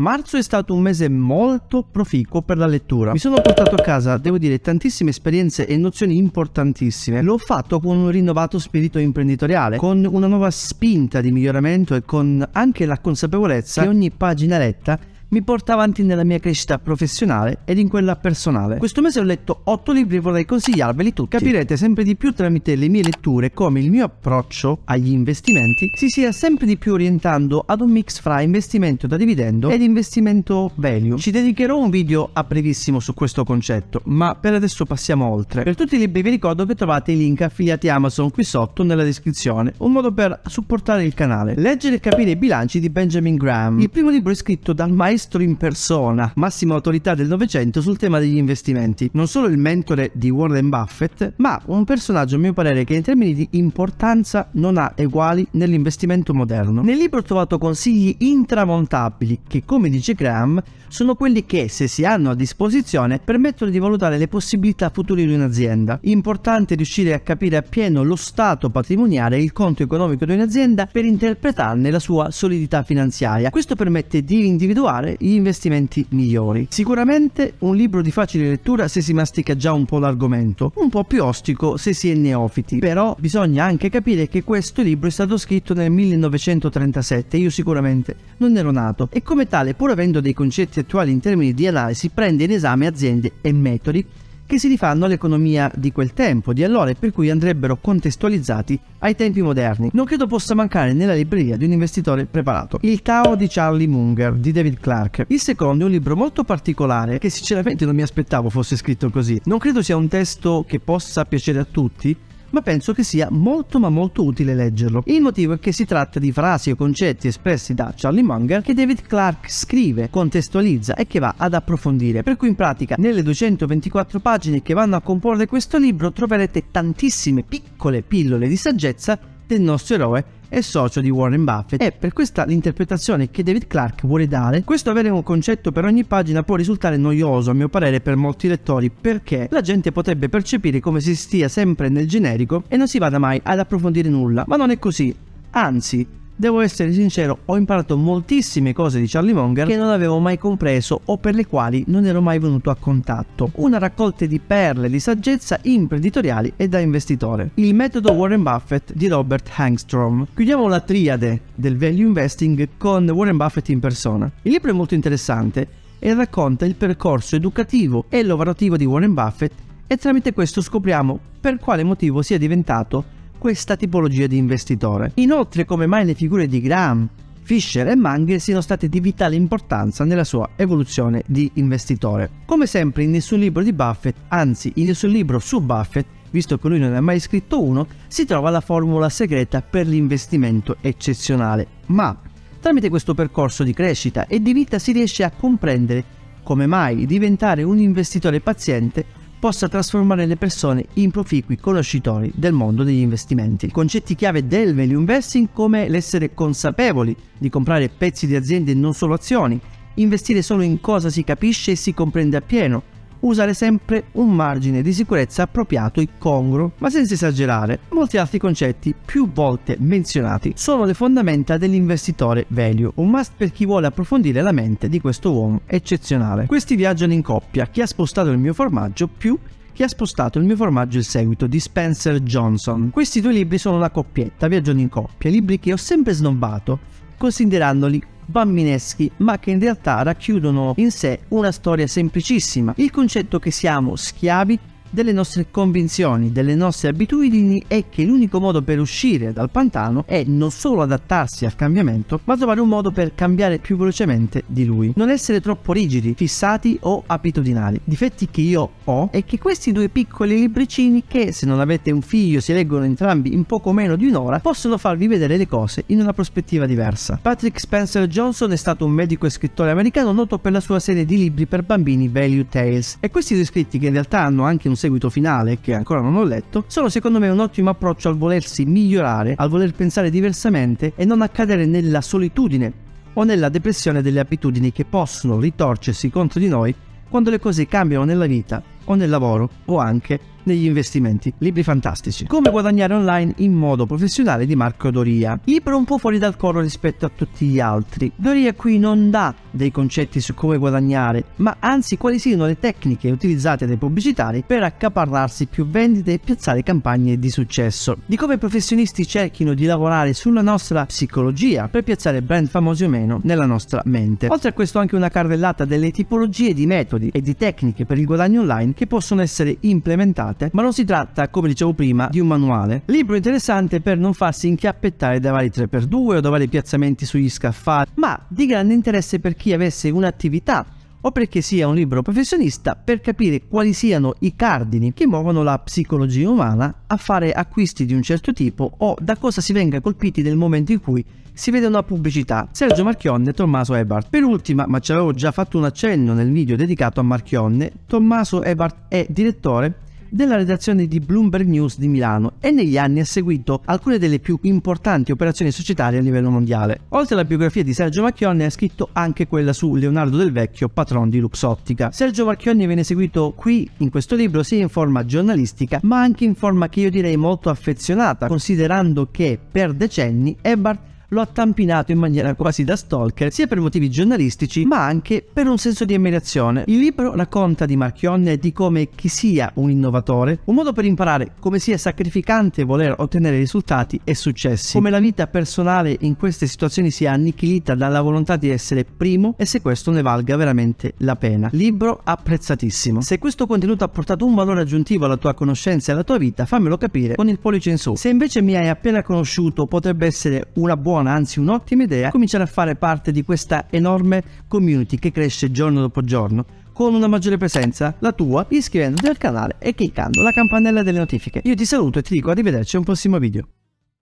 Marzo è stato un mese molto proficuo per la lettura. Mi sono portato a casa, devo dire, tantissime esperienze e nozioni importantissime. L'ho fatto con un rinnovato spirito imprenditoriale, con una nuova spinta di miglioramento e con anche la consapevolezza che ogni pagina letta mi porta avanti nella mia crescita professionale ed in quella personale. Questo mese ho letto 8 libri e vorrei consigliarveli tutti. Capirete sempre di più tramite le mie letture come il mio approccio agli investimenti si sia sempre di più orientando ad un mix fra investimento da dividendo ed investimento value. Ci dedicherò un video a brevissimo su questo concetto, ma per adesso passiamo oltre. Per tutti i libri vi ricordo che trovate i link affiliati Amazon qui sotto nella descrizione, un modo per supportare il canale. Leggere e capire i bilanci di Benjamin Graham. Il primo libro è scritto dal maestro maestro in persona, massima autorità del Novecento sul tema degli investimenti. Non solo il mentore di Warren Buffett, ma un personaggio a mio parere che in termini di importanza non ha eguali nell'investimento moderno. Nel libro ho trovato consigli intramontabili che, come dice Graham, sono quelli che, se si hanno a disposizione, permettono di valutare le possibilità future di un'azienda. Importante riuscire a capire appieno lo stato patrimoniale e il conto economico di un'azienda per interpretarne la sua solidità finanziaria. Questo permette di individuare fare gli investimenti migliori. Sicuramente un libro di facile lettura se si mastica già un po' l'argomento, un po' più ostico se si è neofiti, però bisogna anche capire che questo libro è stato scritto nel 1937, io sicuramente non ero nato, e come tale pur avendo dei concetti attuali in termini di analisi prende in esame aziende e metodi che si rifanno all'economia di quel tempo, di allora e per cui andrebbero contestualizzati ai tempi moderni. Non credo possa mancare nella libreria di un investitore preparato. Il Tao di Charlie Munger di David Clark. Il secondo è un libro molto particolare che sinceramente non mi aspettavo fosse scritto così. Non credo sia un testo che possa piacere a tutti, ma penso che sia molto ma molto utile leggerlo. Il motivo è che si tratta di frasi o concetti espressi da Charlie Munger che David Clark scrive, contestualizza e che va ad approfondire, per cui in pratica nelle 224 pagine che vanno a comporre questo libro troverete tantissime piccole pillole di saggezza del nostro eroe è socio di Warren Buffett e per questa l'interpretazione che David Clark vuole dare, questo avere un concetto per ogni pagina può risultare noioso a mio parere per molti lettori perché la gente potrebbe percepire come si stia sempre nel generico e non si vada mai ad approfondire nulla, ma non è così. Anzi, Devo essere sincero, ho imparato moltissime cose di Charlie Munger che non avevo mai compreso o per le quali non ero mai venuto a contatto. Una raccolta di perle di saggezza imprenditoriali e da investitore. Il metodo Warren Buffett di Robert Hangstrom. Chiudiamo la triade del value investing con Warren Buffett in persona. Il libro è molto interessante e racconta il percorso educativo e lavorativo di Warren Buffett e tramite questo scopriamo per quale motivo sia diventato questa tipologia di investitore. Inoltre, come mai le figure di Graham, Fisher e Munger siano state di vitale importanza nella sua evoluzione di investitore. Come sempre in nessun libro di Buffett, anzi in nessun libro su Buffett, visto che lui non ne ha mai scritto uno, si trova la formula segreta per l'investimento eccezionale. Ma tramite questo percorso di crescita e di vita si riesce a comprendere come mai diventare un investitore paziente possa trasformare le persone in proficui conoscitori del mondo degli investimenti. Concetti chiave del value investing come l'essere consapevoli di comprare pezzi di aziende e non solo azioni, investire solo in cosa si capisce e si comprende appieno, usare sempre un margine di sicurezza appropriato e congruo, ma senza esagerare, molti altri concetti più volte menzionati sono le fondamenta dell'investitore value, un must per chi vuole approfondire la mente di questo uomo eccezionale. Questi viaggiano in coppia, chi ha spostato il mio formaggio più chi ha spostato il mio formaggio il seguito di Spencer Johnson. Questi due libri sono una coppietta, viaggiano in coppia, libri che ho sempre snobbato, considerandoli bambineschi, ma che in realtà racchiudono in sé una storia semplicissima, il concetto che siamo schiavi delle nostre convinzioni, delle nostre abitudini e che l'unico modo per uscire dal pantano è non solo adattarsi al cambiamento, ma trovare un modo per cambiare più velocemente di lui. Non essere troppo rigidi, fissati o abitudinali. Difetti che io ho è che questi due piccoli libricini che se non avete un figlio si leggono entrambi in poco meno di un'ora possono farvi vedere le cose in una prospettiva diversa. Patrick Spencer Johnson è stato un medico e scrittore americano noto per la sua serie di libri per bambini Value Tales e questi due scritti che in realtà hanno anche un seguito finale che ancora non ho letto, sono secondo me un ottimo approccio al volersi migliorare, al voler pensare diversamente e non accadere nella solitudine o nella depressione delle abitudini che possono ritorcersi contro di noi quando le cose cambiano nella vita o nel lavoro o anche negli investimenti. Libri fantastici. Come guadagnare online in modo professionale di Marco Doria. Libro un po' fuori dal coro rispetto a tutti gli altri. Doria qui non dà dei concetti su come guadagnare, ma anzi quali siano le tecniche utilizzate dai pubblicitari per accaparrarsi più vendite e piazzare campagne di successo. Di come i professionisti cerchino di lavorare sulla nostra psicologia per piazzare brand famosi o meno nella nostra mente. Oltre a questo anche una carrellata delle tipologie di metodi e di tecniche per il guadagno online che possono essere implementate, ma non si tratta, come dicevo prima, di un manuale. Libro interessante per non farsi inchiappettare da vari 3x2 o da vari piazzamenti sugli scaffali, ma di grande interesse per chi avesse un'attività o perché sia un libero professionista per capire quali siano i cardini che muovono la psicologia umana a fare acquisti di un certo tipo o da cosa si venga colpiti nel momento in cui si vede una pubblicità. Sergio Marchionne e Tommaso Ebert. Per ultima, ma ci avevo già fatto un accenno nel video dedicato a Marchionne, Tommaso Ebert è direttore della redazione di Bloomberg News di Milano e negli anni ha seguito alcune delle più importanti operazioni societarie a livello mondiale. Oltre alla biografia di Sergio Marchionne ha scritto anche quella su Leonardo Del Vecchio, patron di Luxottica. Sergio Marchionne viene seguito qui in questo libro sia in forma giornalistica ma anche in forma che io direi molto affezionata considerando che per decenni Ebert lo ha tampinato in maniera quasi da stalker, sia per motivi giornalistici, ma anche per un senso di ammirazione. Il libro racconta di Marchionne e di come chi sia un innovatore, un modo per imparare come sia sacrificante voler ottenere risultati e successi, come la vita personale in queste situazioni sia annichilita dalla volontà di essere primo e se questo ne valga veramente la pena. Libro apprezzatissimo. Se questo contenuto ha portato un valore aggiuntivo alla tua conoscenza e alla tua vita, fammelo capire con il pollice in su. Se invece mi hai appena conosciuto, potrebbe essere una buona buona, anzi un'ottima idea, cominciare a fare parte di questa enorme community che cresce giorno dopo giorno con una maggiore presenza, la tua, iscrivendoti al canale e cliccando la campanella delle notifiche. Io ti saluto e ti dico arrivederci a un prossimo video.